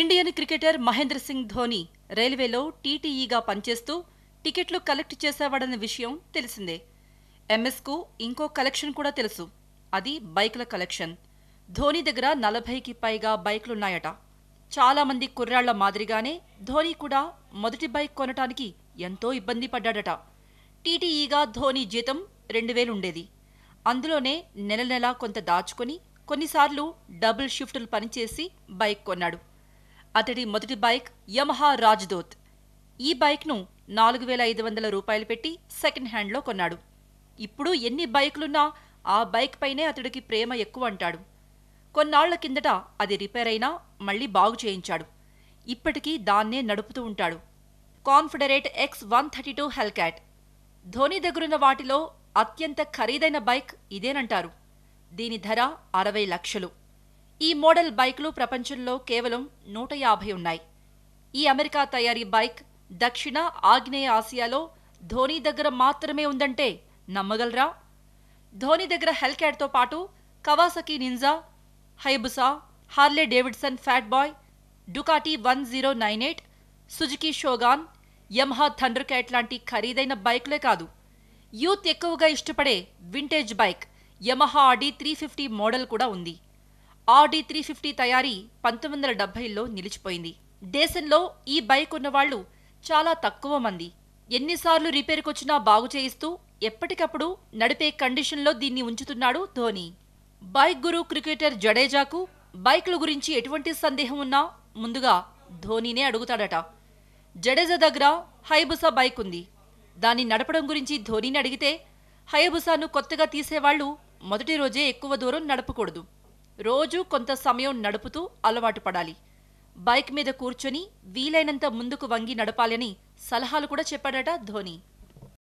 Indian cricketer Mahendra Singh Dhoni రైల్వేలో టీటీఈగా పనిచేస్తూ టికెట్లు కలెక్ట్ చేసేవాడన్న విషయం తెలిసిందే ఎంఎస్కు ఇంకో కలెక్షన్ కూడా తెలుసు అది బైక్ల కలెక్షన్ ధోని దగ్గర నలభైకి పైగా బైక్లున్నాయట చాలామంది కుర్రాళ్ల మాదిరిగానే ధోని కూడా మొదటి బైక్ కొనటానికి ఎంతో ఇబ్బంది పడ్డాడట టీటీఈగా ధోని జీతం రెండు వేలుండేది అందులోనే నెల నెలా కొంత దాచుకొని కొన్నిసార్లు డబుల్ షిఫ్టులు పనిచేసి బైక్ కొన్నాడు అతడి మొదటి బైక్ యమహా రాజ్దూత్ ఈ బైక్ను నాలుగు వేల ఐదు వందల రూపాయలు పెట్టి సెకండ్ హ్యాండ్లో కొన్నాడు ఇప్పుడు ఎన్ని బైకులున్నా ఆ బైక్ పైనే అతడికి ప్రేమ ఎక్కువ అంటాడు కొన్నాళ్ల కిందట అది రిపేర్ అయినా మళ్ళీ బాగు చేయించాడు ఇప్పటికీ దాన్నే నడుపుతూ ఉంటాడు Confederate X one thirty two Hellcat Dhoni దగ్గరున్న వాటిలో అత్యంత ఖరీదైన బైక్ ఇదేనంటారు దీని ధర అరవై లక్షలు ఈ మోడల్ బైక్లు ప్రపంచంలో కేవలం నూట యాభై ఉన్నాయి ఈ అమెరికా తయారీ బైక్ దక్షిణ ఆగ్నేయ ఆసియాలో ధోని దగ్గర మాత్రమే ఉందంటే నమ్మగలరా ధోని దగ్గర హెల్క్యాడ్తో పాటు Kawasaki Ninja Hayabusa Harley Davidson Fat Boy Ducati one zero nine eight Suzuki Shogun Yamaha Thunder Cat లాంటి ఖరీదైన బైక్లే కాదు యూత్ ఎక్కువగా ఇష్టపడే vintage bike Yamaha RD three fifty model కూడా ఉంది ఆర్డి త్రీ ఫిఫ్టీ తయారీ పంతొమ్మిది వందల డెబ్బైలో నిలిచిపోయింది దేశంలో ఈ బైక్ ఉన్నవాళ్లు చాలా తక్కువ మంది ఎన్నిసార్లు రిపేర్కొచ్చినా బాగు చేయిస్తూ ఎప్పటికప్పుడు నడిపే కండిషన్లో దీన్ని ఉంచుతున్నాడు ధోని బైక్ గురు క్రికెటర్ జడేజాకు బైక్ల గురించి ఎటువంటి సందేహం ఉన్నా ముందుగా ధోనీనే అడుగుతాడట జడేజా దగ్గర హైబుసా బైక్ ఉంది దాన్ని నడపడం గురించి ధోనీని అడిగితే హైబుసాను కొత్తగా తీసేవాళ్లు మొదటి రోజే ఎక్కువ దూరం నడపకూడదు రోజూ కొంత సమయం నడుపుతూ అలవాటు పడాలి బైక్ మీద కూర్చొని వీలైనంత ముందుకు వంగి నడపాలని సలహాలు కూడా చెప్పాడట ధోని